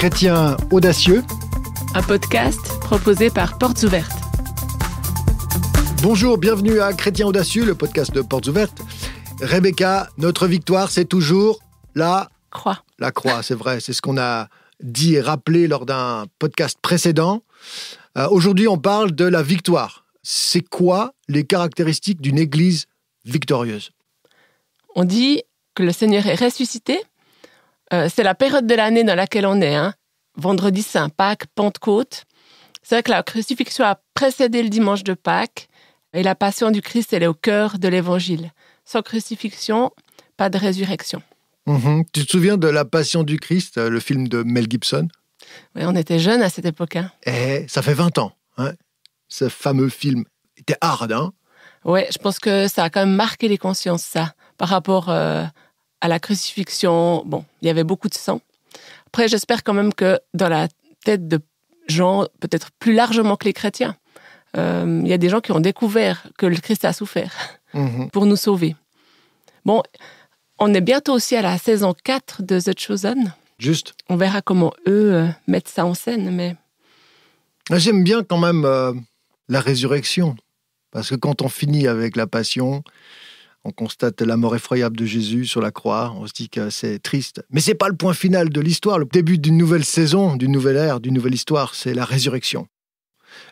chrétien audacieux. Un podcast proposé par Portes Ouvertes. Bonjour, bienvenue à Chrétien audacieux, le podcast de Portes Ouvertes. Rebecca, notre victoire, c'est toujours la croix. La croix, c'est vrai, c'est ce qu'on a dit et rappelé lors d'un podcast précédent. Euh, aujourd'hui, on parle de la victoire. C'est quoi les caractéristiques d'une église victorieuse On dit que le Seigneur est ressuscité euh, c'est la période de l'année dans laquelle on est. Hein. Vendredi Saint, Pâques, Pentecôte. C'est vrai que la crucifixion a précédé le dimanche de Pâques et la passion du Christ, elle est au cœur de l'évangile. Sans crucifixion, pas de résurrection. Mm-hmm. Tu te souviens de La Passion du Christ, euh, le film de Mel Gibson Oui, on était jeunes à cette époque. Hein. Eh, ça fait 20 ans. Hein. Ce fameux film était hard. Hein. Oui, je pense que ça a quand même marqué les consciences, ça, par rapport euh, à la crucifixion, bon, il y avait beaucoup de sang. Après, j'espère quand même que dans la tête de gens, peut-être plus largement que les chrétiens, euh, il y a des gens qui ont découvert que le Christ a souffert mhm. pour nous sauver. Bon, on est bientôt aussi à la saison 4 de The Chosen. Juste. On verra comment eux euh, mettent ça en scène, mais... J'aime bien quand même euh, la résurrection, parce que quand on finit avec la passion, on constate la mort effroyable de Jésus sur la croix. On se dit que c'est triste. Mais ce n'est pas le point final de l'histoire. Le début d'une nouvelle saison, d'une nouvelle ère, d'une nouvelle histoire, c'est la résurrection.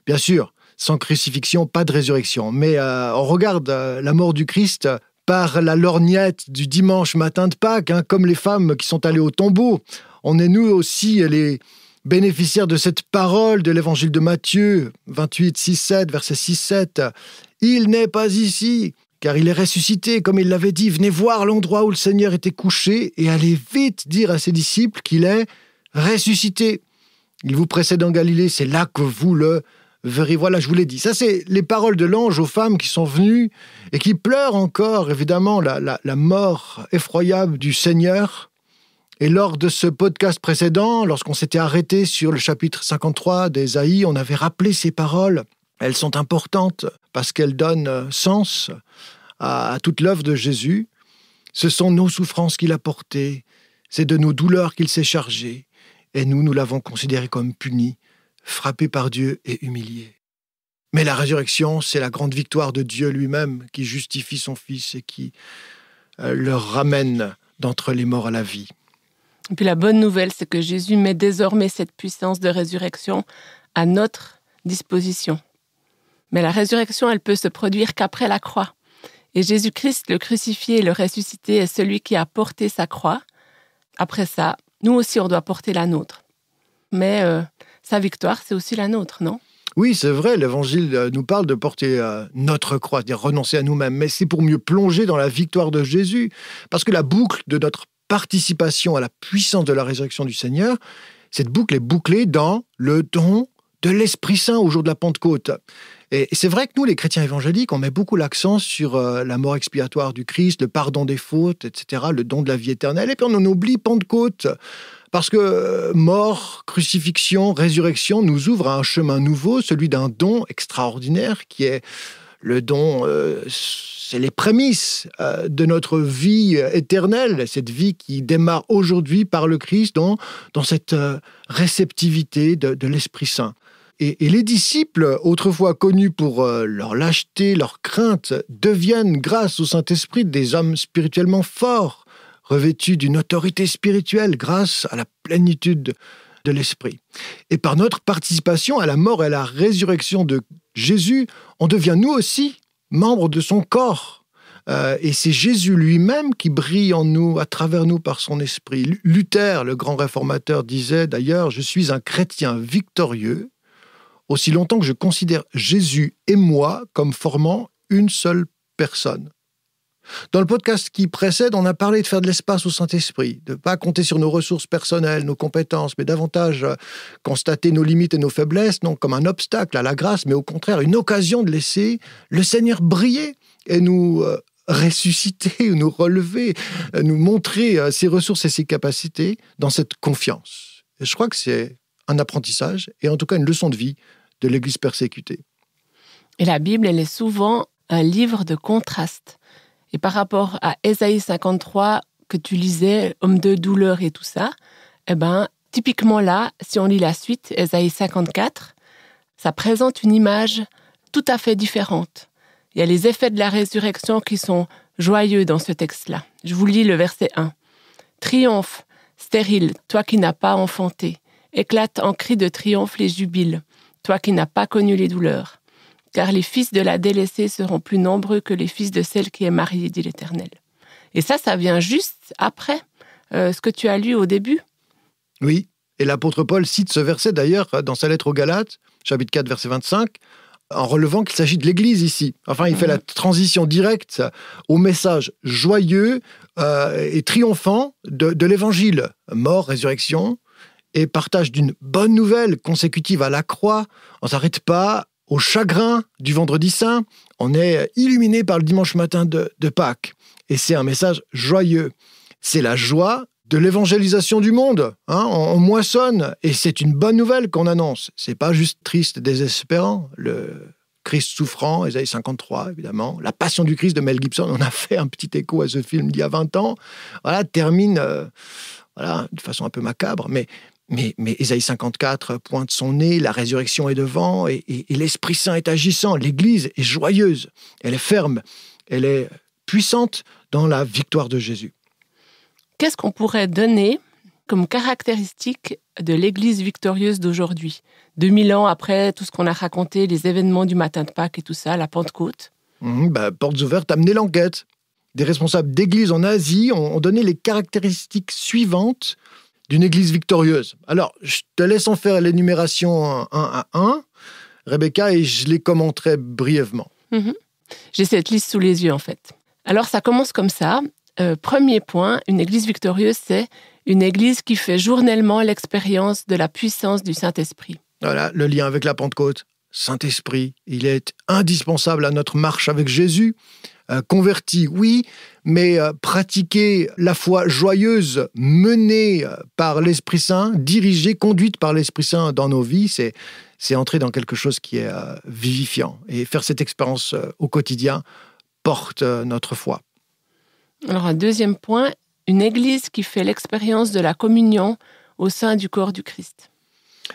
Bien sûr, sans crucifixion, pas de résurrection. Mais euh, on regarde euh, la mort du Christ par la lorgnette du dimanche matin de Pâques, hein, comme les femmes qui sont allées au tombeau. On est nous aussi les bénéficiaires de cette parole de l'évangile de Matthieu 28, 6, 7, verset 6, 7. Il n'est pas ici car il est ressuscité, comme il l'avait dit, venez voir l'endroit où le Seigneur était couché, et allez vite dire à ses disciples qu'il est ressuscité. Il vous précède en Galilée, c'est là que vous le verrez. Voilà, je vous l'ai dit. Ça, c'est les paroles de l'ange aux femmes qui sont venues et qui pleurent encore, évidemment, la, mort effroyable du Seigneur. Et lors de ce podcast précédent, lorsqu'on s'était arrêté sur le chapitre 53 d'Ésaïe, on avait rappelé ces paroles. Elles sont importantes parce qu'elles donnent euh, sens à, toute l'œuvre de Jésus. Ce sont nos souffrances qu'il a portées, c'est de nos douleurs qu'il s'est chargé, et nous, nous l'avons considéré comme puni, frappé par Dieu et humilié. Mais la résurrection, c'est la grande victoire de Dieu lui-même qui justifie son Fils et qui euh, le ramène d'entre les morts à la vie. Et puis la bonne nouvelle, c'est que Jésus met désormais cette puissance de résurrection à notre disposition. Mais la résurrection, elle peut se produire qu'après la croix. Et Jésus-Christ, le crucifié et le ressuscité, est celui qui a porté sa croix. Après ça, nous aussi, on doit porter la nôtre. Mais euh, sa victoire, c'est aussi la nôtre, non oui, c'est vrai, l'Évangile euh, nous parle de porter euh, notre croix, de renoncer à nous-mêmes, mais c'est pour mieux plonger dans la victoire de Jésus, parce que la boucle de notre participation à la puissance de la résurrection du Seigneur, cette boucle est bouclée dans le don de l'Esprit Saint au jour de la Pentecôte. Et c'est vrai que nous, les chrétiens évangéliques, on met beaucoup l'accent sur euh, la mort expiatoire du Christ, le pardon des fautes, etc., le don de la vie éternelle. Et puis on en oublie Pentecôte. Parce que euh, mort, crucifixion, résurrection nous ouvrent à un chemin nouveau, celui d'un don extraordinaire qui est le don, euh, c'est les prémices de notre vie éternelle, cette vie qui démarre aujourd'hui par le Christ dans, cette réceptivité de l'Esprit Saint. Et, les disciples, autrefois connus pour euh, leur lâcheté, leur crainte, deviennent, grâce au Saint-Esprit, des hommes spirituellement forts, revêtus d'une autorité spirituelle grâce à la plénitude de l'Esprit. Et par notre participation à la mort et à la résurrection de Jésus, on devient nous aussi membres de son corps. Euh, et c'est Jésus lui-même qui brille en nous, à travers nous, par son esprit. Luther, le grand réformateur, disait d'ailleurs, je suis un chrétien victorieux aussi longtemps que je considère Jésus et moi comme formant une seule personne. Dans le podcast qui précède, on a parlé de faire de l'espace au Saint-Esprit, de ne pas compter sur nos ressources personnelles, nos compétences, mais davantage euh, constater nos limites et nos faiblesses, non comme un obstacle à la grâce, mais au contraire une occasion de laisser le Seigneur briller et nous euh, ressusciter, nous relever, euh, nous montrer ses ressources et ses capacités dans cette confiance. Et je crois que c'est un apprentissage et en tout cas une leçon de vie de l'Église persécutée. Et la Bible, elle est souvent un livre de contraste. Et par rapport à Ésaïe 53 que tu lisais, homme de douleur et tout ça, eh ben, typiquement là, si on lit la suite, Ésaïe 54, ça présente une image tout à fait différente. Il y a les effets de la résurrection qui sont joyeux dans ce texte-là. Je vous lis le verset 1. Triomphe, stérile, toi qui n'as pas enfanté. Éclate en cris de triomphe les jubiles toi qui n'as pas connu les douleurs. Car les fils de la délaissée seront plus nombreux que les fils de celle qui est mariée, dit l'Éternel. Et ça, ça vient juste après euh, ce que tu as lu au début. Oui, et l'apôtre Paul cite ce verset d'ailleurs dans sa lettre aux Galates, chapitre 4, verset 25, en relevant qu'il s'agit de l'Église ici. Enfin, il fait la transition directe au message joyeux euh, et triomphant de l'Évangile, mort, résurrection, et partage d'une bonne nouvelle consécutive à la croix. On ne s'arrête pas au chagrin du vendredi saint, on est illuminé par le dimanche matin de, Pâques. Et c'est un message joyeux. C'est la joie de l'évangélisation du monde. Hein. on, moissonne et c'est une bonne nouvelle qu'on annonce. C'est pas juste triste, désespérant. Le Christ souffrant, Isaïe 53, évidemment. La Passion du Christ de Mel Gibson, on a fait un petit écho à ce film d'il y a 20 ans. Voilà, termine euh, voilà, de façon un peu macabre, mais, mais, mais Ésaïe 54 pointe son nez, la résurrection est devant et, l'Esprit Saint est agissant. L'Église est joyeuse, elle est ferme, elle est puissante dans la victoire de Jésus. Qu'est-ce qu'on pourrait donner comme caractéristique de l'Église victorieuse d'aujourd'hui 2000 ans après tout ce qu'on a raconté, les événements du matin de Pâques et tout ça, la Pentecôte mmh, bah, Portes ouvertes, amener l'enquête. Des responsables d'Église en Asie ont donné les caractéristiques suivantes d'une Église victorieuse. Alors, je te laisse en faire l'énumération un à un, Rebecca, et je les commenterai brièvement. Mhm. J'ai cette liste sous les yeux, en fait. Alors, ça commence comme ça. Euh, premier point, une Église victorieuse, c'est une Église qui fait journellement l'expérience de la puissance du Saint-Esprit. Voilà, le lien avec la Pentecôte. Saint-Esprit, il est indispensable à notre marche avec Jésus, euh, converti, oui, mais euh, pratiquer la foi joyeuse menée euh, par l'Esprit Saint, dirigée, conduite par l'Esprit Saint dans nos vies, c'est entrer dans quelque chose qui est vivifiant. Et faire cette expérience au quotidien porte notre foi. Alors un deuxième point, une Église qui fait l'expérience de la communion au sein du corps du Christ.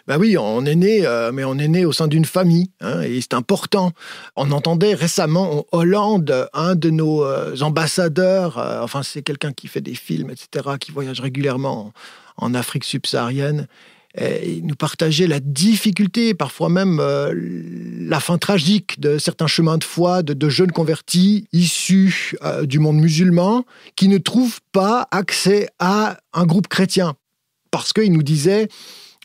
Ben oui, on est né, euh, mais on est né au sein d'une famille, hein, et c'est important. On entendait récemment en Hollande, un de nos euh, ambassadeurs, euh, enfin c'est quelqu'un qui fait des films, etc., qui voyage régulièrement en, Afrique subsaharienne, et il nous partageait la difficulté, parfois même la fin tragique de certains chemins de foi de, de jeunes convertis issus du monde musulman qui ne trouvent pas accès à un groupe chrétien. Parce qu'il nous disait,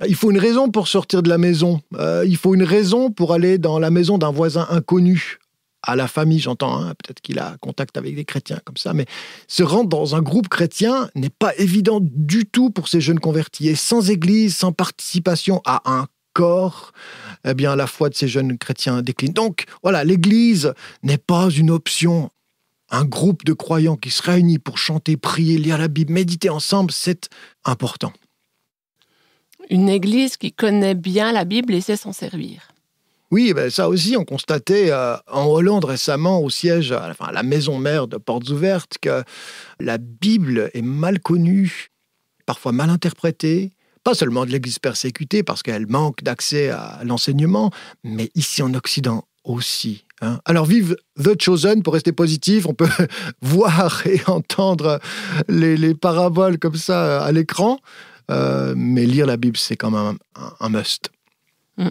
il faut une raison pour sortir de la maison. Euh, il faut une raison pour aller dans la maison d'un voisin inconnu. À la famille, j'entends, hein, peut-être qu'il a contact avec des chrétiens comme ça, mais se rendre dans un groupe chrétien n'est pas évident du tout pour ces jeunes convertis. Et sans église, sans participation à un corps, eh bien, la foi de ces jeunes chrétiens décline. Donc, voilà, l'église n'est pas une option. Un groupe de croyants qui se réunit pour chanter, prier, lire la Bible, méditer ensemble, c'est important une Église qui connaît bien la Bible et sait s'en servir. Oui, ben ça aussi, on constatait euh, en Hollande récemment au siège, la, euh, enfin, la maison mère de Portes Ouvertes, que la Bible est mal connue, parfois mal interprétée, pas seulement de l'Église persécutée parce qu'elle manque d'accès à l'enseignement, mais ici en Occident aussi. Hein. Alors vive The Chosen, pour rester positif, on peut voir et entendre les paraboles comme ça euh, à l'écran, euh, mais lire la Bible, c'est quand même un, must. Mm.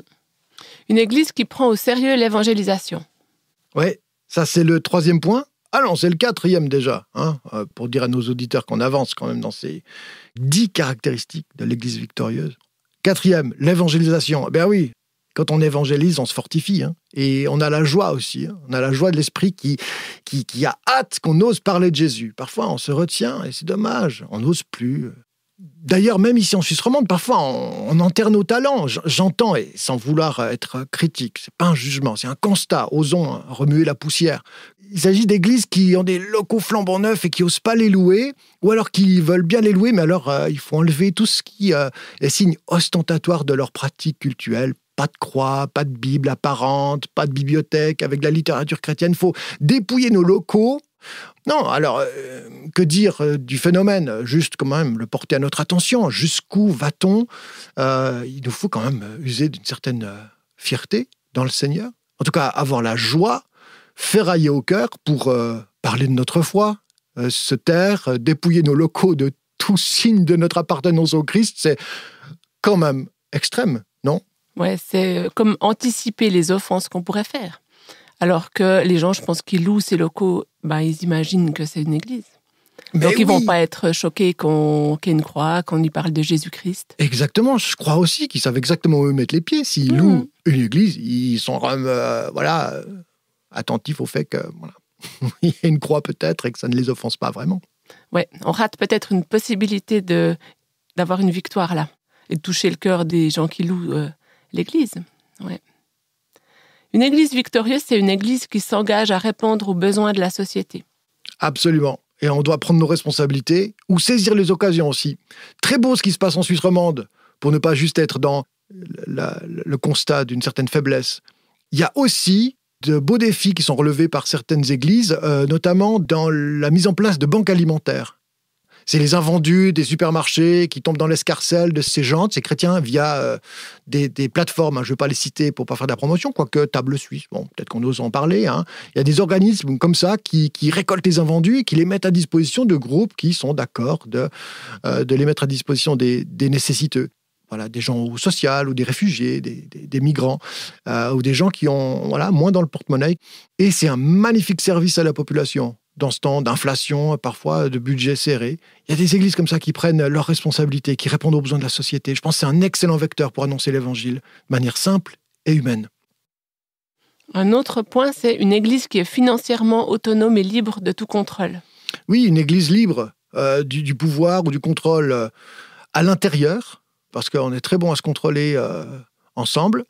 Une église qui prend au sérieux l'évangélisation. Oui, ça c'est le troisième point. Ah non, c'est le quatrième déjà, hein, euh, pour dire à nos auditeurs qu'on avance quand même dans ces dix caractéristiques de l'Église victorieuse. Quatrième, l'évangélisation. Ben oui, quand on évangélise, on se fortifie. Hein, et on a la joie aussi. Hein. On a la joie de l'esprit qui, qui, qui, a hâte qu'on ose parler de Jésus. Parfois, on se retient et c'est dommage. On n'ose plus. Euh, D'ailleurs, même ici en Suisse romande, parfois on, enterre nos talents. J'entends, et sans vouloir euh, être critique, c'est pas un jugement, c'est un constat. Osons hein, remuer la poussière. Il s'agit d'églises qui ont des locaux flambants neufs et qui osent pas les louer, ou alors qui veulent bien les louer, mais alors euh, il faut enlever tout ce qui euh, est signe ostentatoire de leur pratique culturelle. pas de croix, pas de Bible apparente, pas de bibliothèque avec la littérature chrétienne. Il faut dépouiller nos locaux. Non, alors, euh, que dire euh, du phénomène Juste quand même le porter à notre attention. Jusqu'où va-t-on euh, Il nous faut quand même user d'une certaine fierté dans le Seigneur. En tout cas, avoir la joie, ferrailler au cœur pour parler de notre foi, se taire, dépouiller nos locaux de tout signe de notre appartenance au Christ. C'est quand même extrême, non Ouais, c'est comme anticiper les offenses qu'on pourrait faire. Alors que les gens, je pense qu'ils louent ces locaux ben, ils imaginent que c'est une église. Donc ils ils vont pas être choqués qu'on qu'il y ait une croix, qu'on y parle de Jésus-Christ. Exactement, je crois aussi qu'ils savent exactement où mettre les pieds. S'ils louent mhm. une église, ils sont euh, voilà euh, attentifs au fait qu'il voilà, y ait une croix peut-être et que ça ne les offense pas vraiment. Ouais, on rate peut-être une possibilité de d'avoir une victoire là et de toucher le cœur des gens qui louent euh, l'église. Ouais. Une Église victorieuse, c'est une Église qui s'engage à répondre aux besoins de la société. Absolument. Et on doit prendre nos responsabilités ou saisir les occasions aussi. Très beau ce qui se passe en Suisse romande, pour ne pas juste être dans le constat d'une certaine faiblesse. Il y a aussi de beaux défis qui sont relevés par certaines églises, euh, notamment dans la mise en place de banques alimentaires. C'est les invendus des supermarchés qui tombent dans l'escarcelle de ces gens, de ces chrétiens, via euh, des, plateformes. Hein. Je ne vais pas les citer pour ne pas faire de la promotion, quoique Table Suisse, bon, peut-être qu'on ose en parler. Hein. Il y a des organismes comme ça qui, récoltent les invendus et qui les mettent à disposition de groupes qui sont d'accord de, euh, les mettre à disposition des, nécessiteux voilà, des gens au social ou des réfugiés, des, migrants euh, ou des gens qui ont moins dans le porte-monnaie. Et c'est un magnifique service à la population dans ce temps d'inflation, parfois de budget serré. Il y a des églises comme ça qui prennent leurs responsabilités, qui répondent aux besoins de la société. Je pense que c'est un excellent vecteur pour annoncer l'Évangile de manière simple et humaine. Un autre point, c'est une église qui est financièrement autonome et libre de tout contrôle. Oui, une église libre euh, du, pouvoir ou du contrôle euh, à l'intérieur, parce qu'on est très bon à se contrôler euh, ensemble,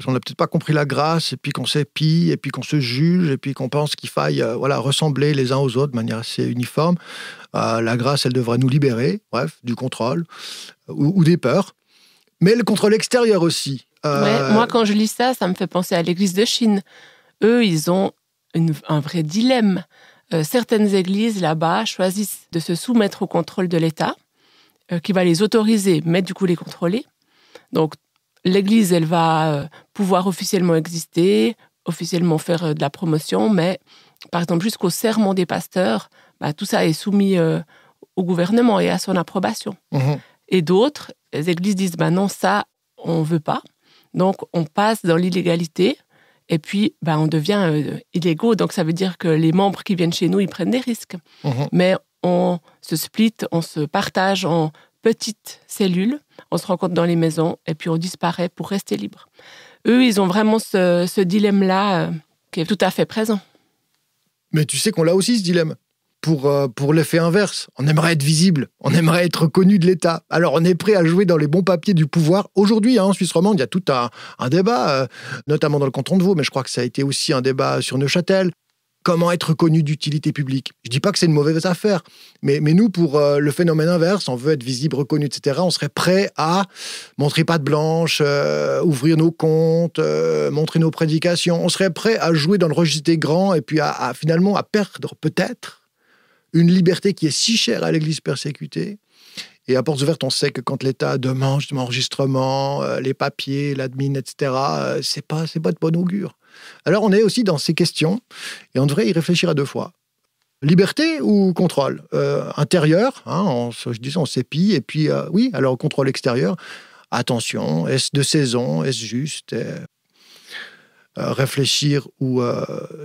on qu'on n'a peut-être pas compris la grâce, et puis qu'on s'épie, et puis qu'on se juge, et puis qu'on pense qu'il faille euh, voilà, ressembler les uns aux autres de manière assez uniforme. Euh, la grâce, elle devrait nous libérer, bref, du contrôle euh, ou, des peurs. Mais le contrôle extérieur aussi. moi, quand je lis ça, ça me fait penser à l'Église de Chine. Eux, ils ont un vrai dilemme. certaines églises là-bas choisissent de se soumettre au contrôle de l'État, qui va les autoriser, mais du coup les contrôler. Donc l'Église, elle va euh, pouvoir officiellement exister, officiellement faire euh, de la promotion, mais par exemple jusqu'au serment des pasteurs, bah, tout ça est soumis euh, au gouvernement et à son approbation. Mmh et d'autres, les églises disent, bah non, ça, on ne veut pas. Donc on passe dans l'illégalité et puis bah, on devient illégaux. Donc ça veut dire que les membres qui viennent chez nous, ils prennent des risques. Mmh mais on se split, on se partage, on petites cellules. On se rencontre dans les maisons et puis on disparaît pour rester libre. Eux, ils ont vraiment ce, dilemme-là euh, qui est tout à fait présent. Mais tu sais qu'on l'a aussi, ce dilemme. Pour, euh, pour l'effet inverse, on aimerait être visible, on aimerait être connu de l'État. Alors on est prêt à jouer dans les bons papiers du pouvoir. Aujourd'hui, hein. en Suisse romande, il y a tout un, débat, euh, notamment dans le canton de Vaud, mais je crois que ça a été aussi un débat sur Neuchâtel comment être connu d'utilité publique. Je ne dis pas que c'est une mauvaise affaire, mais, mais nous, pour euh, le phénomène inverse, on veut être visible, reconnu, etc., on serait prêt à montrer patte blanche, euh, ouvrir nos comptes, euh, montrer nos prédications. On serait prêt à jouer dans le registre des grands et puis à, finalement à perdre peut-être une liberté qui est si chère à l'Église persécutée. Et à portes ouvertes, on sait que quand l'État demande justement enregistrement, les papiers, l'admin, etc., c'est pas, c'est pas de bon augure. Alors on est aussi dans ces questions et on devrait y réfléchir à deux fois. Liberté ou contrôle euh, Intérieur, hein, je disais on s'épie, et puis euh, oui, alors contrôle extérieur, attention, est-ce de saison, est-ce juste euh, Réfléchir ou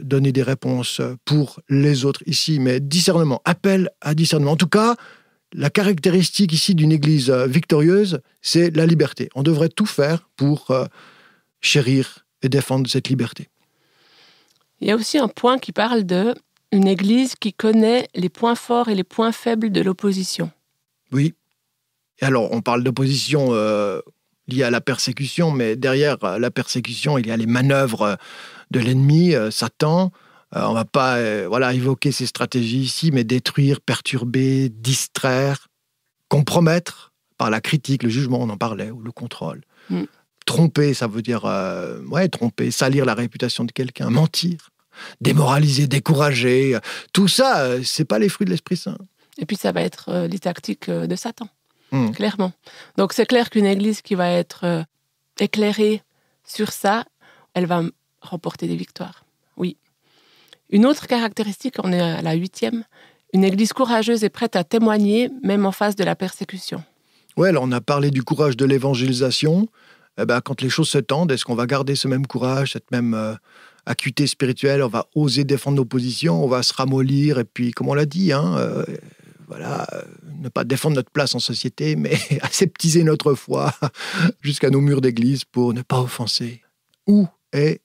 donner des réponses pour les autres ici, mais discernement, appel à discernement. En tout cas, la caractéristique ici d'une Église victorieuse, c'est la liberté. On devrait tout faire pour chérir défendre cette liberté. Il y a aussi un point qui parle de une Église qui connaît les points forts et les points faibles de l'opposition. Oui. alors, on parle d'opposition euh, liée à la persécution, mais derrière euh, la persécution, il y a les manœuvres euh, de l'ennemi, euh, Satan. on ne va pas voilà, évoquer ces stratégies ici, mais détruire, perturber, distraire, compromettre par la critique, le jugement, on en parlait, ou le contrôle. Mm. Tromper, ça veut dire euh, ouais, tromper, salir la réputation de quelqu'un, mentir, démoraliser, décourager. Euh, tout ça, euh, c'est pas les fruits de l'Esprit Saint. Et puis ça va être les tactiques de Satan, hmm. clairement. Donc c'est clair qu'une Église qui va être éclairée sur ça, elle va remporter des victoires. Oui. Une autre caractéristique, on est à la huitième, une Église courageuse est prête à témoigner même en face de la persécution. Ouais, alors on a parlé du courage de l'évangélisation, eh ben, quand les choses se tendent, est-ce qu'on va garder ce même courage, cette même euh, acuité spirituelle On va oser défendre nos positions, on va se ramollir, et puis, comme on l'a dit, hein, euh, voilà, euh, ne pas défendre notre place en société, mais aseptiser notre foi jusqu'à nos murs d'église pour ne pas offenser. Où est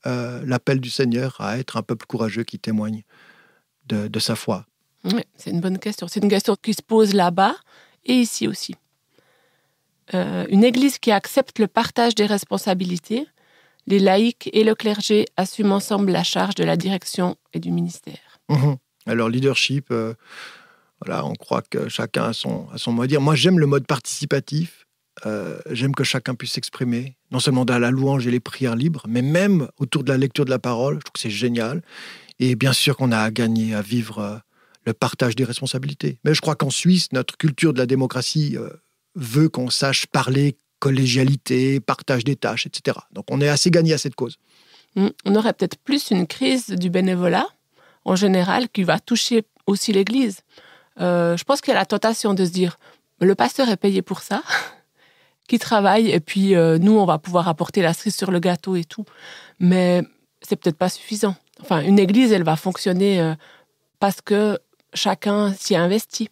l'appel du Seigneur à être un peuple courageux qui témoigne de, sa foi C'est une bonne question. C'est une question qui se pose là-bas et ici aussi. Euh, une Église qui accepte le partage des responsabilités, les laïcs et le clergé assument ensemble la charge de la direction et du ministère. Mhm. Alors, leadership, euh, voilà, on croit que chacun a son, a son mot à dire. Moi, j'aime le mode participatif. Euh, j'aime que chacun puisse s'exprimer, non seulement dans la louange et les prières libres, mais même autour de la lecture de la parole. Je trouve que c'est génial. Et bien sûr qu'on a à gagner à vivre le partage des responsabilités. Mais je crois qu'en Suisse, notre culture de la démocratie veut qu'on sache parler collégialité, partage des tâches, etc. Donc on est assez gagné à cette cause. On aurait peut-être plus une crise du bénévolat en général qui va toucher aussi l'Église. Euh, je pense qu'il y a la tentation de se dire, le pasteur est payé pour ça, qui travaille, et puis euh, nous, on va pouvoir apporter la cerise sur le gâteau et tout. Mais c'est peut-être pas suffisant. Enfin, une Église, elle va fonctionner euh, parce que chacun s'y investit.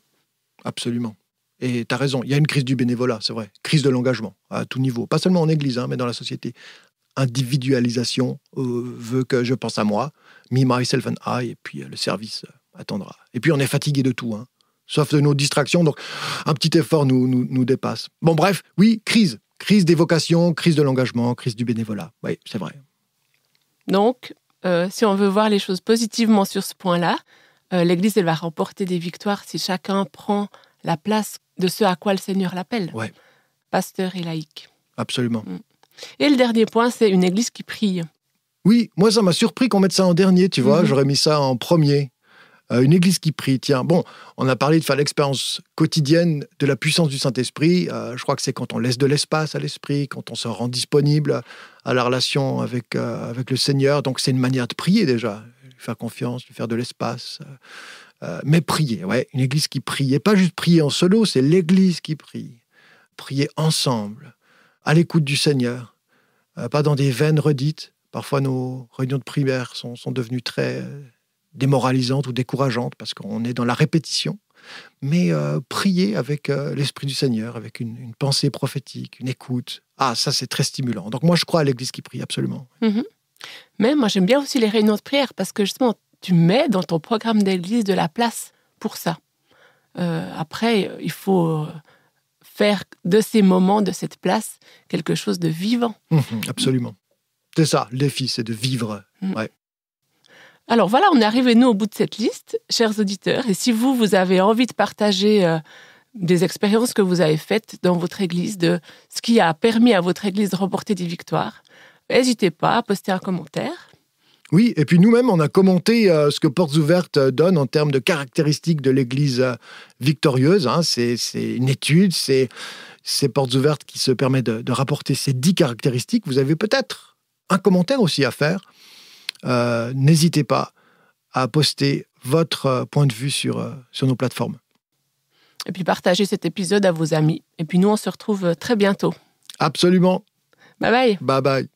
Absolument. Et tu as raison, il y a une crise du bénévolat, c'est vrai, crise de l'engagement à tout niveau, pas seulement en Église, hein, mais dans la société. Individualisation euh, veut que je pense à moi, me, myself and I, et puis euh, le service euh, attendra. Et puis on est fatigué de tout, hein, sauf de nos distractions, donc un petit effort nous, nous, nous dépasse. Bon, bref, oui, crise, crise des vocations, crise de l'engagement, crise du bénévolat, oui, c'est vrai. Donc, si on veut voir les choses positivement sur ce point-là, l'Église, elle va remporter des victoires si chacun prend la place de ce à quoi le Seigneur l'appelle. Ouais. Pasteur et laïque. Absolument. Mm. Et le dernier point, c'est une église qui prie. Oui, moi ça m'a surpris qu'on mette ça en dernier, tu vois, mhm. j'aurais mis ça en premier. Euh, une église qui prie, tiens, bon, on a parlé de faire l'expérience quotidienne de la puissance du Saint-Esprit. Euh, je crois que c'est quand on laisse de l'espace à l'Esprit, quand on se rend disponible à la relation avec, euh, avec le Seigneur. Donc c'est une manière de prier déjà, lui faire confiance, lui faire de l'espace. Euh, mais prier, ouais, une église qui prie. Et pas juste prier en solo, c'est l'église qui prie. Prier ensemble, à l'écoute du Seigneur, euh, pas dans des veines redites. Parfois, nos réunions de prière sont, sont devenues très euh, démoralisantes ou décourageantes parce qu'on est dans la répétition. Mais prier avec l'Esprit du Seigneur, avec une, pensée prophétique, une écoute. Ah, ça, c'est très stimulant. Donc, moi, je crois à l'église qui prie, absolument. Mm Mais moi, j'aime bien aussi les réunions de prière parce que justement, tu mets dans ton programme d'église de la place pour ça. Euh, après, il faut euh, faire de ces moments, de cette place, quelque chose de vivant. Hum, hum, absolument. C'est ça, le défi, c'est de vivre. Hum. Alors voilà, on est arrivé, nous, au bout de cette liste, chers auditeurs. Et si vous, vous avez envie de partager euh, des expériences que vous avez faites dans votre Église, de ce qui a permis à votre Église de remporter des victoires, n'hésitez pas à poster un commentaire. Oui, et puis nous-mêmes, on a commenté euh, ce que Portes Ouvertes euh, donne en termes de caractéristiques de l'Église euh, victorieuse. Hein. C'est une étude, c'est Portes Ouvertes qui se permet de, rapporter ces dix caractéristiques. Vous avez peut-être un commentaire aussi à faire. N'hésitez pas à poster votre point de vue sur nos plateformes. Et puis partagez cet épisode à vos amis. Et puis nous, on se retrouve très bientôt. Absolument. Bye bye. Bye bye.